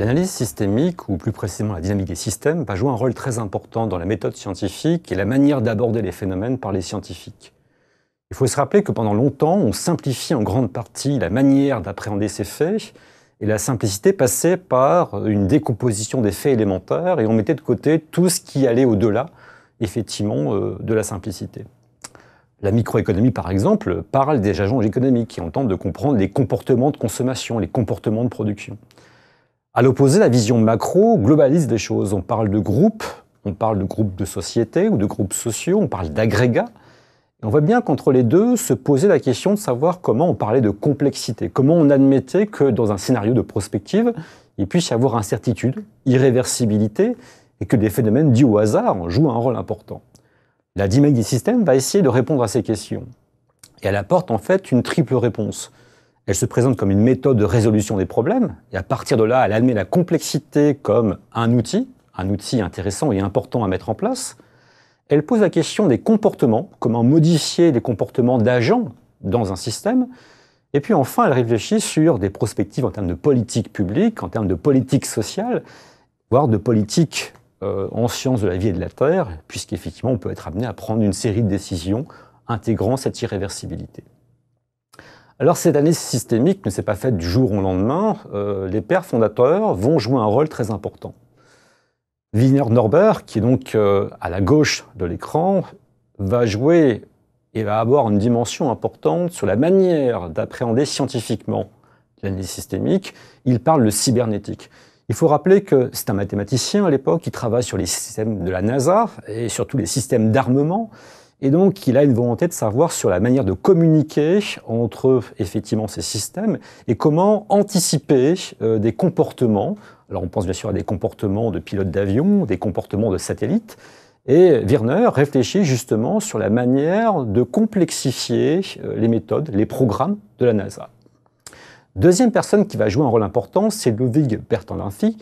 L'analyse systémique, ou plus précisément la dynamique des systèmes, va jouer un rôle très important dans la méthode scientifique et la manière d'aborder les phénomènes par les scientifiques. Il faut se rappeler que pendant longtemps, on simplifiait en grande partie la manière d'appréhender ces faits, et la simplicité passait par une décomposition des faits élémentaires, et on mettait de côté tout ce qui allait au-delà, effectivement, euh, de la simplicité. La microéconomie, par exemple, parle des agents économiques, qui entendent de comprendre les comportements de consommation, les comportements de production. À l'opposé, la vision macro globalise des choses. On parle de groupes, on parle de groupes de sociétés ou de groupes sociaux, on parle d'agrégats. On voit bien qu'entre les deux, se poser la question de savoir comment on parlait de complexité, comment on admettait que dans un scénario de prospective, il puisse y avoir incertitude, irréversibilité, et que des phénomènes dus au hasard jouent un rôle important. La dynamique des systèmes va essayer de répondre à ces questions. Et elle apporte en fait une triple réponse. Elle se présente comme une méthode de résolution des problèmes, et à partir de là, elle admet la complexité comme un outil, un outil intéressant et important à mettre en place. Elle pose la question des comportements, comment modifier les comportements d'agents dans un système. Et puis enfin, elle réfléchit sur des perspectives en termes de politique publique, en termes de politique sociale, voire de politique euh, en sciences de la vie et de la terre, puisqu'effectivement, on peut être amené à prendre une série de décisions intégrant cette irréversibilité. Alors cette année systémique ne s'est pas faite du jour au lendemain. Euh, les pères fondateurs vont jouer un rôle très important. Wiener Norbert, qui est donc euh, à la gauche de l'écran, va jouer et va avoir une dimension importante sur la manière d'appréhender scientifiquement l'analyse systémique. Il parle de cybernétique. Il faut rappeler que c'est un mathématicien à l'époque qui travaille sur les systèmes de la NASA et surtout les systèmes d'armement. Et donc, il a une volonté de savoir sur la manière de communiquer entre effectivement ces systèmes et comment anticiper euh, des comportements. Alors, on pense bien sûr à des comportements de pilotes d'avion, des comportements de satellites. Et Werner réfléchit justement sur la manière de complexifier euh, les méthodes, les programmes de la NASA. Deuxième personne qui va jouer un rôle important, c'est Ludwig Bertalanffy.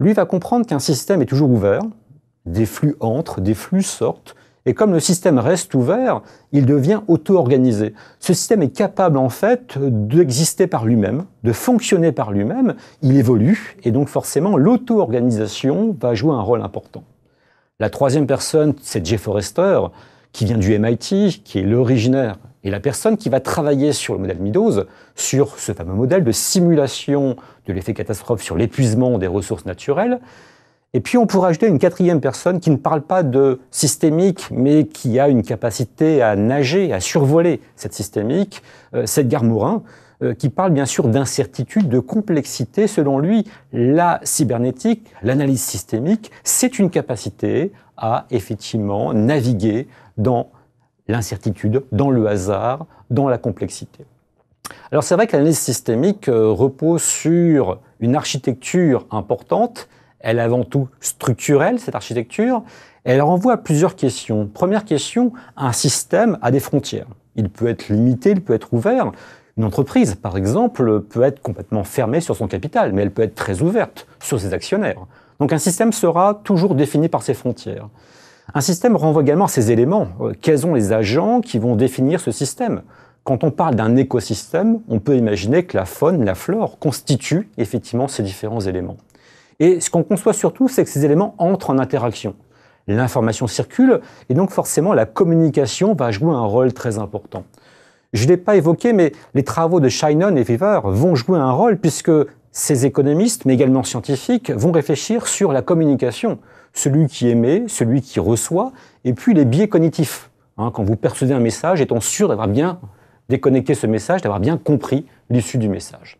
Lui va comprendre qu'un système est toujours ouvert, des flux entrent, des flux sortent, et comme le système reste ouvert, il devient auto-organisé. Ce système est capable en fait d'exister par lui-même, de fonctionner par lui-même, il évolue, et donc forcément l'auto-organisation va jouer un rôle important. La troisième personne, c'est Jay Forrester, qui vient du MIT, qui est l'originaire, et la personne qui va travailler sur le modèle Midos, sur ce fameux modèle de simulation de l'effet catastrophe sur l'épuisement des ressources naturelles, et puis on pourrait ajouter une quatrième personne qui ne parle pas de systémique, mais qui a une capacité à nager, à survoler cette systémique, euh, cette gare Morin, euh, qui parle bien sûr d'incertitude, de complexité. Selon lui, la cybernétique, l'analyse systémique, c'est une capacité à effectivement naviguer dans l'incertitude, dans le hasard, dans la complexité. Alors c'est vrai que l'analyse systémique euh, repose sur une architecture importante, elle est avant tout structurelle, cette architecture, elle renvoie à plusieurs questions. Première question, un système a des frontières. Il peut être limité, il peut être ouvert. Une entreprise, par exemple, peut être complètement fermée sur son capital, mais elle peut être très ouverte sur ses actionnaires. Donc un système sera toujours défini par ses frontières. Un système renvoie également à ses éléments. Euh, quels sont les agents qui vont définir ce système Quand on parle d'un écosystème, on peut imaginer que la faune, la flore constituent effectivement ces différents éléments. Et ce qu'on conçoit surtout, c'est que ces éléments entrent en interaction. L'information circule et donc forcément la communication va jouer un rôle très important. Je ne l'ai pas évoqué, mais les travaux de Shinon et Weaver vont jouer un rôle puisque ces économistes, mais également scientifiques, vont réfléchir sur la communication, celui qui émet, celui qui reçoit, et puis les biais cognitifs. Hein, quand vous percevez un message, étant sûr d'avoir bien déconnecté ce message, d'avoir bien compris l'issue du message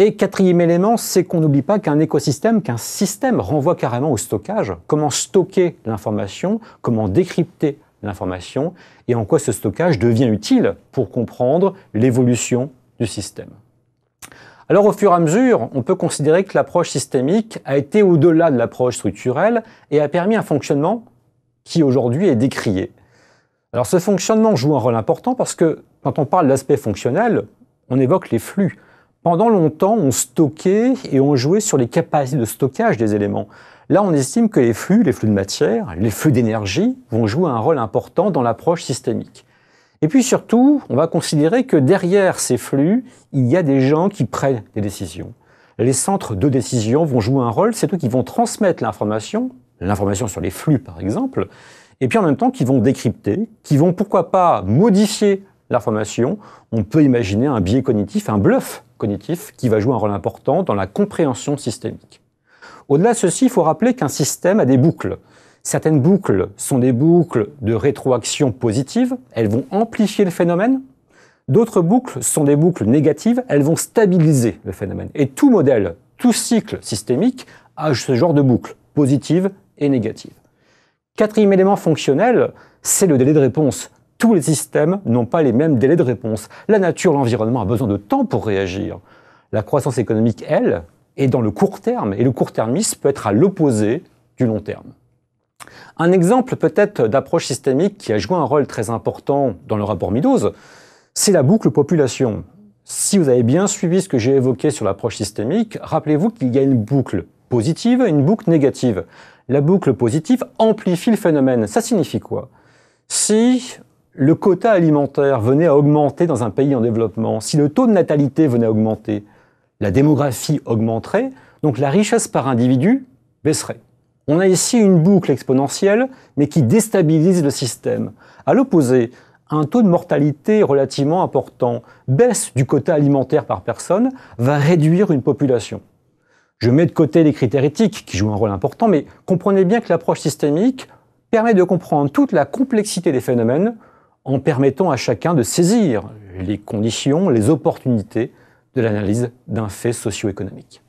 et quatrième élément, c'est qu'on n'oublie pas qu'un écosystème, qu'un système renvoie carrément au stockage. Comment stocker l'information, comment décrypter l'information et en quoi ce stockage devient utile pour comprendre l'évolution du système. Alors au fur et à mesure, on peut considérer que l'approche systémique a été au-delà de l'approche structurelle et a permis un fonctionnement qui aujourd'hui est décrié. Alors ce fonctionnement joue un rôle important parce que quand on parle d'aspect fonctionnel, on évoque les flux. Pendant longtemps, on stockait et on jouait sur les capacités de stockage des éléments. Là, on estime que les flux, les flux de matière, les flux d'énergie vont jouer un rôle important dans l'approche systémique. Et puis surtout, on va considérer que derrière ces flux, il y a des gens qui prennent des décisions. Les centres de décision vont jouer un rôle, c'est eux qui vont transmettre l'information, l'information sur les flux par exemple, et puis en même temps qui vont décrypter, qui vont pourquoi pas modifier l'information. On peut imaginer un biais cognitif, un bluff cognitif qui va jouer un rôle important dans la compréhension systémique. Au-delà de ceci, il faut rappeler qu'un système a des boucles. Certaines boucles sont des boucles de rétroaction positive, elles vont amplifier le phénomène. D'autres boucles sont des boucles négatives, elles vont stabiliser le phénomène. Et tout modèle, tout cycle systémique a ce genre de boucles, positives et négatives. Quatrième élément fonctionnel, c'est le délai de réponse tous les systèmes n'ont pas les mêmes délais de réponse. La nature, l'environnement a besoin de temps pour réagir. La croissance économique, elle, est dans le court terme, et le court-termisme peut être à l'opposé du long terme. Un exemple peut-être d'approche systémique qui a joué un rôle très important dans le rapport Midos, c'est la boucle population. Si vous avez bien suivi ce que j'ai évoqué sur l'approche systémique, rappelez-vous qu'il y a une boucle positive et une boucle négative. La boucle positive amplifie le phénomène. Ça signifie quoi Si le quota alimentaire venait à augmenter dans un pays en développement, si le taux de natalité venait à augmenter, la démographie augmenterait, donc la richesse par individu baisserait. On a ici une boucle exponentielle, mais qui déstabilise le système. À l'opposé, un taux de mortalité relativement important, baisse du quota alimentaire par personne, va réduire une population. Je mets de côté les critères éthiques qui jouent un rôle important, mais comprenez bien que l'approche systémique permet de comprendre toute la complexité des phénomènes en permettant à chacun de saisir les conditions, les opportunités de l'analyse d'un fait socio-économique.